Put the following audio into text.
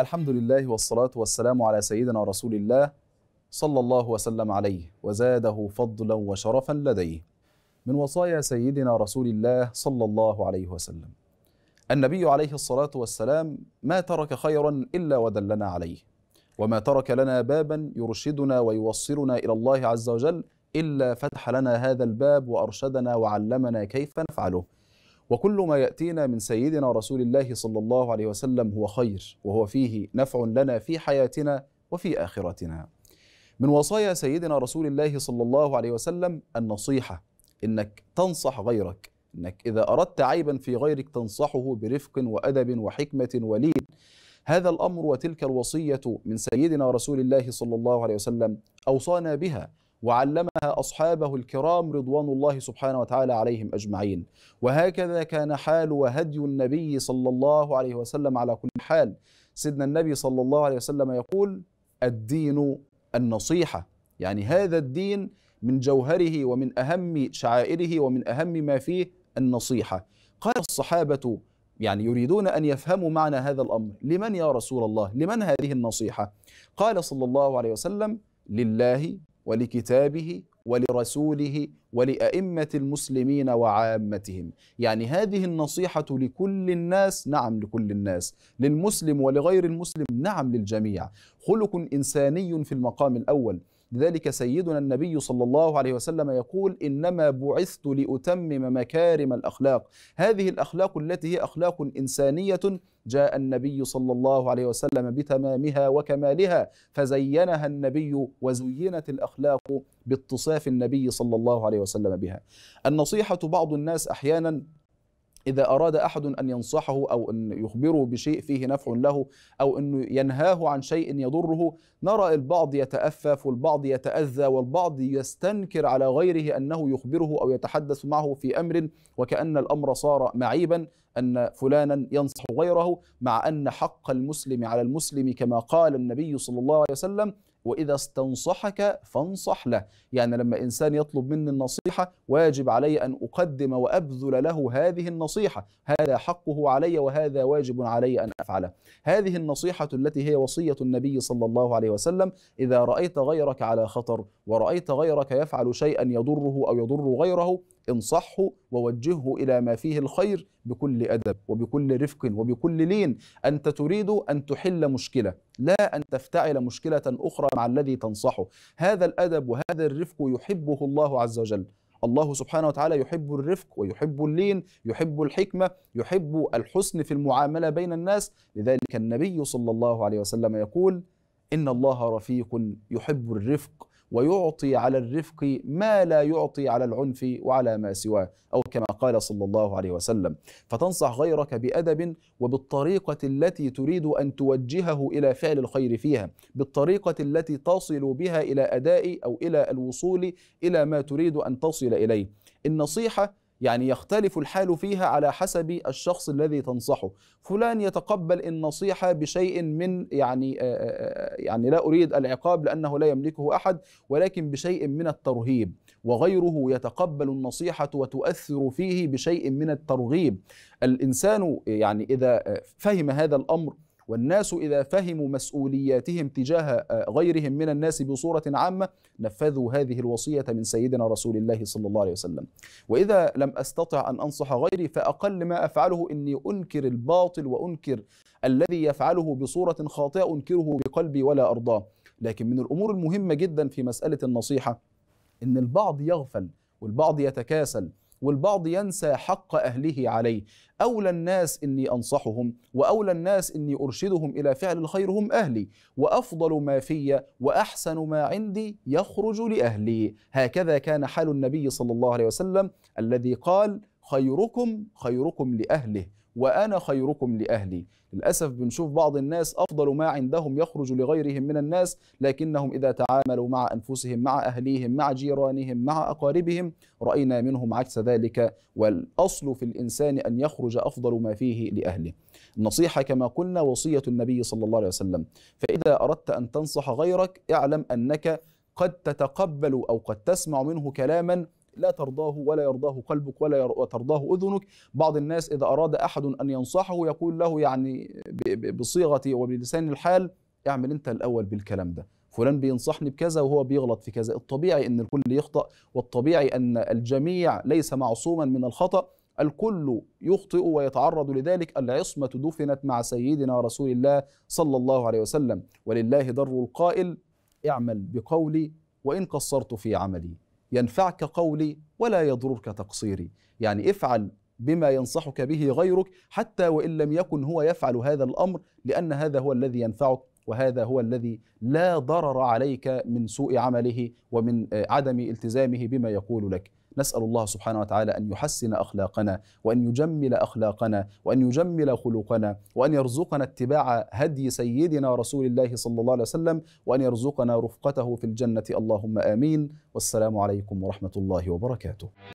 الحمد لله والصلاة والسلام على سيدنا رسول الله صلى الله وسلم عليه وزاده فضلا وشرفا لديه من وصايا سيدنا رسول الله صلى الله عليه وسلم النبي عليه الصلاة والسلام ما ترك خيرا إلا ودلنا عليه وما ترك لنا بابا يرشدنا ويوصلنا إلى الله عز وجل إلا فتح لنا هذا الباب وأرشدنا وعلمنا كيف نفعله وكل ما ياتينا من سيدنا رسول الله صلى الله عليه وسلم هو خير وهو فيه نفع لنا في حياتنا وفي اخرتنا. من وصايا سيدنا رسول الله صلى الله عليه وسلم النصيحه انك تنصح غيرك انك اذا اردت عيبا في غيرك تنصحه برفق وادب وحكمه ولين. هذا الامر وتلك الوصيه من سيدنا رسول الله صلى الله عليه وسلم اوصانا بها وعلمها أصحابه الكرام رضوان الله سبحانه وتعالى عليهم أجمعين وهكذا كان حال وهدي النبي صلى الله عليه وسلم على كل حال سيدنا النبي صلى الله عليه وسلم يقول الدين النصيحة يعني هذا الدين من جوهره ومن أهم شعائره ومن أهم ما فيه النصيحة قال الصحابة يعني يريدون أن يفهموا معنى هذا الأمر لمن يا رسول الله لمن هذه النصيحة قال صلى الله عليه وسلم لله ولكتابه ولرسوله ولأئمة المسلمين وعامتهم يعني هذه النصيحة لكل الناس نعم لكل الناس للمسلم ولغير المسلم نعم للجميع خلق إنساني في المقام الأول لذلك سيدنا النبي صلى الله عليه وسلم يقول إنما بعثت لأتمم مكارم الأخلاق هذه الأخلاق التي هي أخلاق إنسانية جاء النبي صلى الله عليه وسلم بتمامها وكمالها فزينها النبي وزينت الأخلاق باتصاف النبي صلى الله عليه وسلم بها النصيحة بعض الناس أحيانا إذا أراد أحد أن ينصحه أو أن يخبره بشيء فيه نفع له أو أنه ينهاه عن شيء يضره نرى البعض يتأفف والبعض يتأذى والبعض يستنكر على غيره أنه يخبره أو يتحدث معه في أمر وكأن الأمر صار معيبا أن فلانا ينصح غيره مع أن حق المسلم على المسلم كما قال النبي صلى الله عليه وسلم واذا استنصحك فانصح له يعني لما انسان يطلب مني النصيحه واجب علي ان اقدم وابذل له هذه النصيحه هذا حقه علي وهذا واجب علي ان افعله هذه النصيحه التي هي وصيه النبي صلى الله عليه وسلم اذا رايت غيرك على خطر ورايت غيرك يفعل شيئا يضره او يضر غيره انصحه ووجهه الى ما فيه الخير بكل ادب وبكل رفق وبكل لين انت تريد ان تحل مشكله لا ان تفتعل مشكله اخرى مع الذي تنصحه هذا الادب وهذا الرفق يحبه الله عز وجل الله سبحانه وتعالى يحب الرفق ويحب اللين يحب الحكمة يحب الحسن في المعاملة بين الناس لذلك النبي صلى الله عليه وسلم يقول إن الله رفيق يحب الرفق ويعطي على الرفق ما لا يعطي على العنف وعلى ما سواه أو كما قال صلى الله عليه وسلم فتنصح غيرك بأدب وبالطريقة التي تريد أن توجهه إلى فعل الخير فيها بالطريقة التي تصل بها إلى أداء أو إلى الوصول إلى ما تريد أن تصل إليه النصيحة يعني يختلف الحال فيها على حسب الشخص الذي تنصحه فلان يتقبل النصيحه بشيء من يعني آه، آه، آه، يعني لا اريد العقاب لانه لا يملكه احد ولكن بشيء من الترهيب وغيره يتقبل النصيحه وتؤثر فيه بشيء من الترغيب الانسان يعني اذا فهم هذا الامر والناس إذا فهموا مسؤولياتهم تجاه آه، غيرهم من الناس بصورة عامة نفذوا هذه الوصية من سيدنا رسول الله صلى الله عليه وسلم وإذا لم أستطع أن أنصح غيري فأقل ما أفعله أني أنكر الباطل وأنكر الذي يفعله بصورة خاطئة أنكره بقلبي ولا أرضاه لكن من الأمور المهمة جدا في مسألة النصيحة أن البعض يغفل والبعض يتكاسل والبعض ينسى حق أهله عليه أولى الناس إني أنصحهم وأولى الناس إني أرشدهم إلى فعل الخير هم أهلي وأفضل ما في وأحسن ما عندي يخرج لأهلي هكذا كان حال النبي صلى الله عليه وسلم الذي قال خيركم خيركم لأهله وأنا خيركم لأهلي للأسف بنشوف بعض الناس أفضل ما عندهم يخرج لغيرهم من الناس لكنهم إذا تعاملوا مع أنفسهم مع أهليهم مع جيرانهم مع أقاربهم رأينا منهم عكس ذلك والأصل في الإنسان أن يخرج أفضل ما فيه لأهله النصيحة كما قلنا وصية النبي صلى الله عليه وسلم فإذا أردت أن تنصح غيرك اعلم أنك قد تتقبل أو قد تسمع منه كلاما لا ترضاه ولا يرضاه قلبك ولا ترضاه أذنك بعض الناس إذا أراد أحد أن ينصحه يقول له يعني بصيغة وبلسان الحال اعمل أنت الأول بالكلام ده فلان بينصحني بكذا وهو بيغلط في كذا الطبيعي أن الكل يخطأ والطبيعي أن الجميع ليس معصوما من الخطأ الكل يخطئ ويتعرض لذلك العصمة دفنت مع سيدنا رسول الله صلى الله عليه وسلم ولله در القائل اعمل بقولي وإن قصرت في عملي ينفعك قولي ولا يضرك تقصيري يعني افعل بما ينصحك به غيرك حتى وان لم يكن هو يفعل هذا الامر لان هذا هو الذي ينفعك وهذا هو الذي لا ضرر عليك من سوء عمله ومن آه، عدم التزامه بما يقول لك نسأل الله سبحانه وتعالى أن يحسن أخلاقنا وأن يجمل أخلاقنا وأن يجمل خلقنا وأن يرزقنا اتباع هدي سيدنا رسول الله صلى الله عليه وسلم وأن يرزقنا رفقته في الجنة اللهم آمين والسلام عليكم ورحمة الله وبركاته